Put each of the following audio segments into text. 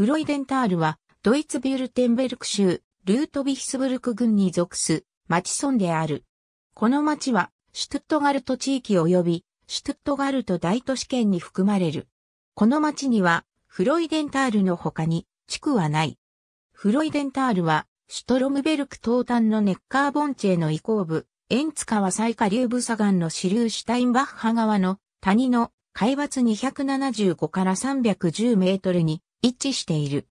フロイデンタールは、ドイツビュルテンベルク州、ルートビヒスブルク郡に属す、町村である。この町は、シュトットガルト地域及び、シュトットガルト大都市圏に含まれる。この町には、フロイデンタールの他に、地区はない。フロイデンタールは、シュトロムベルク東端のネッカーボンチェの移行部、エンツ川最下流部左岸の支流シュタインバッハ川の谷の海抜275から310メートルに一致している。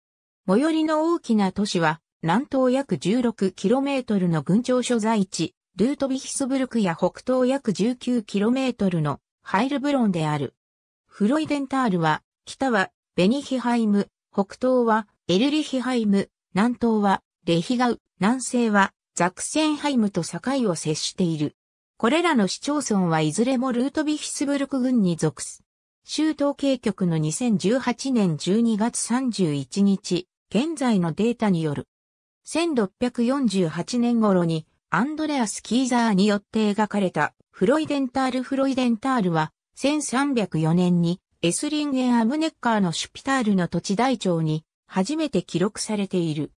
最寄りの大きな都市は、南東約 16km の群長所在地、ルートビヒスブルクや北東約 19km のハイルブロンである。フロイデンタールは、北はベニヒハイム、北東はエルリヒハイム、南東はレヒガウ、南西はザクセンハイムと境を接している。これらの市町村はいずれもルートビヒスブルク郡に属す。州統計局の2018年12月31日、現在のデータによる。1648年頃にアンドレアス・キーザーによって描かれたフロイデンタール・フロイデンタールは1304年にエスリンゲン・アムネッカーのシュピタールの土地台帳に初めて記録されている。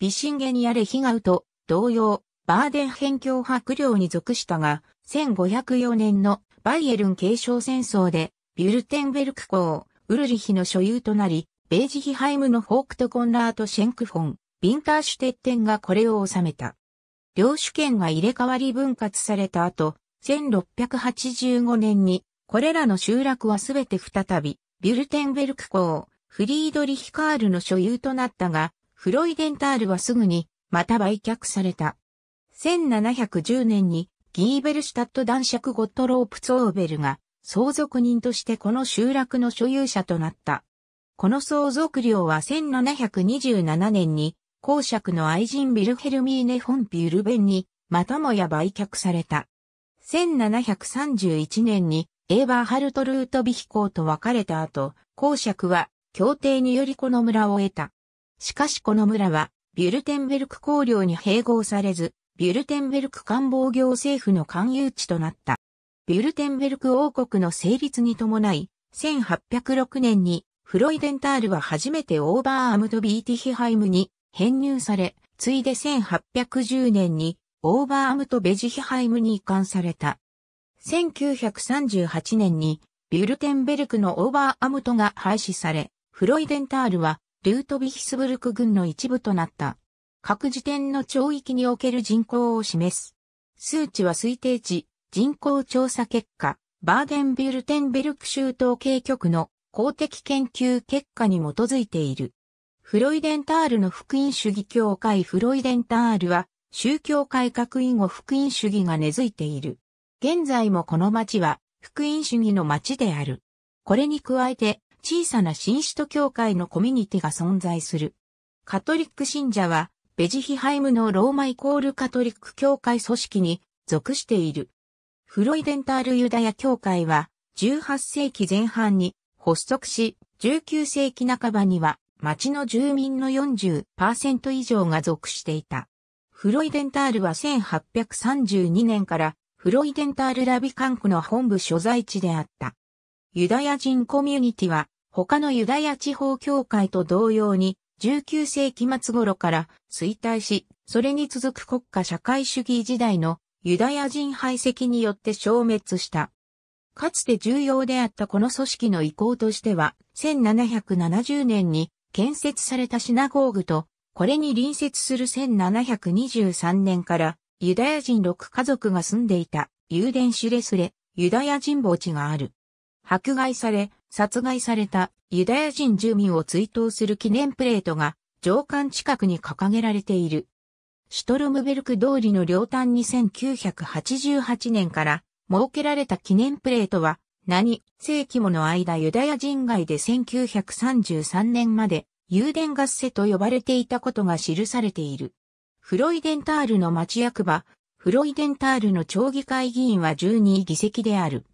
ビシンゲニア・レヒガウと同様、バーデン辺境白領に属したが、1504年のバイエルン継承戦争でュルテンベルク公、ウルリヒの所有となり、ベージヒハイムのホークト・コンラート・シェンクフォン、ビンターシュテッテンがこれを収めた。領主権が入れ替わり分割された後、1685年に、これらの集落はすべて再び、ビュルテンベルク公、フリードリヒカールの所有となったが、フロイデンタールはすぐに、また売却された。1710年に、ギーベルシュタット男爵ゴットロープツオーベルが、相続人としてこの集落の所有者となった。この相続料は1727年に、公爵の愛人ビルヘルミーネ・フォン・ピュルベンに、またもや売却された。1731年に、エーバーハルト・ルートビヒーと別れた後、公爵は、協定によりこの村を得た。しかしこの村は、ビュルテンベルク公領に併合されず、ビュルテンベルク官房行政府の勧誘地となった。ビュルテンベルク王国の成立に伴い、1806年にフロイデンタールは初めてオーバーアムドビーティヒハイムに編入され、ついで1810年にオーバーアムとベジヒハイムに移管された。1938年にビュルテンベルクのオーバーアムトが廃止され、フロイデンタールはルートビヒスブルク軍の一部となった。各時点の町域における人口を示す。数値は推定値、人口調査結果、バーデンビュルテンベルク州統計局の公的研究結果に基づいている。フロイデンタールの福音主義協会フロイデンタールは宗教改革以後福音主義が根付いている。現在もこの町は福音主義の町である。これに加えて小さな新首都教会のコミュニティが存在する。カトリック信者はベジヒハイムのローマイコールカトリック教会組織に属している。フロイデンタールユダヤ教会は18世紀前半に発足し、19世紀半ばには町の住民の40%以上が属していた。フロイデンタールは1832年からフロイデンタールラビカンクの本部所在地であった。ユダヤ人コミュニティは他のユダヤ地方教会と同様に19世紀末頃から衰退し、それに続く国家社会主義時代のユダヤ人排斥によって消滅した。かつて重要であったこの組織の意向としては、1770年に建設されたシナゴーグと、これに隣接する1723年から、ユダヤ人6家族が住んでいた、ユーデンシュレスレ、ユダヤ人墓地がある。迫害され、殺害されたユダヤ人住民を追悼する記念プレートが、上官近くに掲げられている。シュトルムベルク通りの両端に1988年から設けられた記念プレートは、何世紀もの間ユダヤ人街で1933年まで、油田合セと呼ばれていたことが記されている。フロイデンタールの町役場、フロイデンタールの町議会議員は12議席である。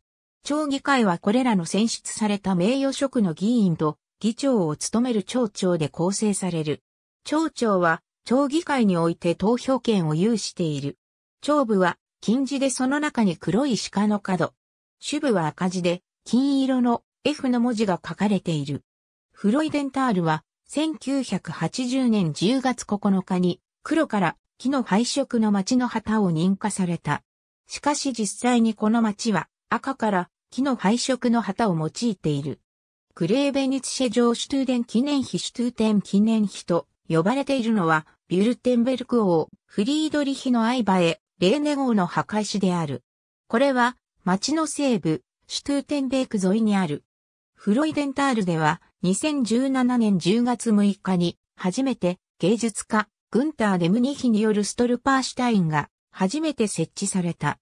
町議会はこれらの選出された名誉職の議員と議長を務める町長で構成される。町長は町議会において投票権を有している。町部は金字でその中に黒い鹿の角。主部は赤字で金色の F の文字が書かれている。フロイデンタールは1980年10月9日に黒から木の配色の町の旗を認可された。しかし実際にこの町は赤から木の配色の旗を用いている。クレーベニツ社城シュトゥーデン記念碑シュトゥーテン記念碑と呼ばれているのはビュルテンベルク王、フリードリヒの相場へ、レーネ号の墓石である。これは、町の西部、シュトゥーテンベーク沿いにある。フロイデンタールでは、2017年10月6日に、初めて、芸術家、グンター・デムニヒによるストルパーシュタインが、初めて設置された。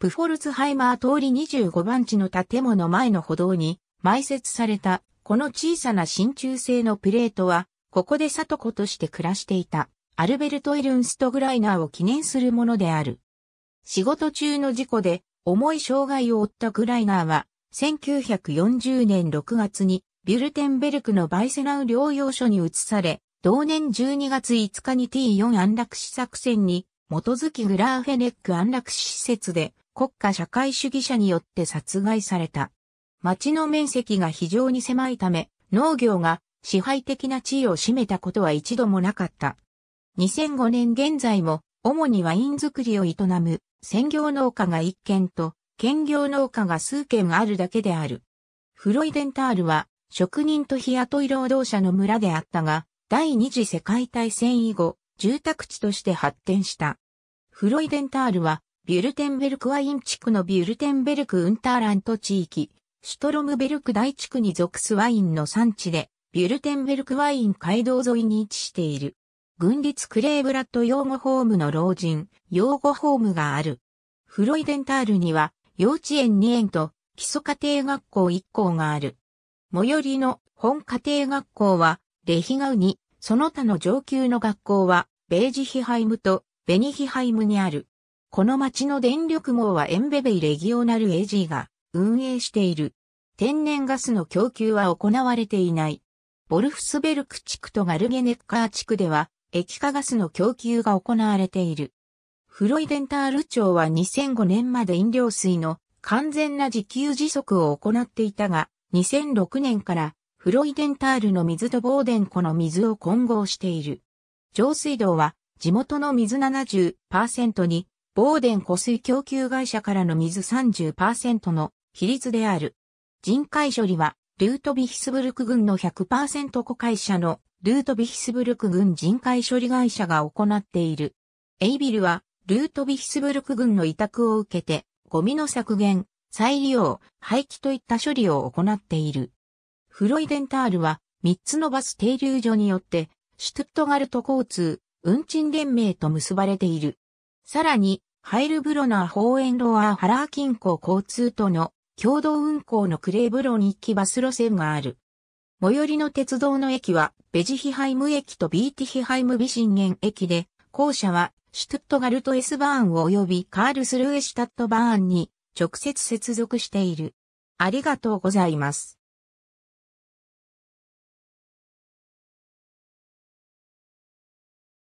プフォルツハイマー通り25番地の建物前の歩道に、埋設された、この小さな真鍮製のプレートは、ここで里子として暮らしていた。アルベルト・エルンスト・グライナーを記念するものである。仕事中の事故で重い障害を負ったグライナーは、1940年6月にビュルテンベルクのバイセナウ療養所に移され、同年12月5日に T4 安楽死作戦に基づきグラーフェネック安楽死施設で国家社会主義者によって殺害された。町の面積が非常に狭いため、農業が支配的な地位を占めたことは一度もなかった。2005年現在も、主にワイン作りを営む、専業農家が1軒と、兼業農家が数軒あるだけである。フロイデンタールは、職人と日雇い労働者の村であったが、第二次世界大戦以後、住宅地として発展した。フロイデンタールは、ビュルテンベルクワイン地区のビュルテンベルクウンターラント地域、シュトロムベルク大地区に属すワインの産地で、ビュルテンベルクワイン街道沿いに位置している。軍立クレーブラッド養護ホームの老人、養護ホームがある。フロイデンタールには、幼稚園2園と、基礎家庭学校1校がある。最寄りの本家庭学校は、レヒガウに、その他の上級の学校は、ベージヒハイムとベニヒハイムにある。この町の電力網はエンベベイレギオナル AG が運営している。天然ガスの供給は行われていない。ボルフスベルク地区とガルゲネッカー地区では液化ガスの供給が行われている。フロイデンタール町は2005年まで飲料水の完全な自給自足を行っていたが、2006年からフロイデンタールの水とボーデン湖の水を混合している。上水道は地元の水70%に、ボーデン湖水供給会社からの水30%の比率である。人海処理は、ルートビヒスブルク群の100%湖会社のルートビヒスブルク郡人海処理会社が行っている。エイビルは、ルートビヒスブルク郡の委託を受けて、ゴミの削減、再利用、廃棄といった処理を行っている。フロイデンタールは、3つのバス停留所によって、シュトゥットガルト交通、運賃連盟と結ばれている。さらに、ハイルブロナーホーエンロアーハラー近郊交通との共同運行のクレーブロニッキバス路線がある。最寄りの鉄道の駅は、ベジヒハイム駅とビーティヒハイムビシンゲン駅で、校舎は、シュトゥットガルト・エスバーン及びカールスルーエシュタットバーンに直接接続している。ありがとうございます。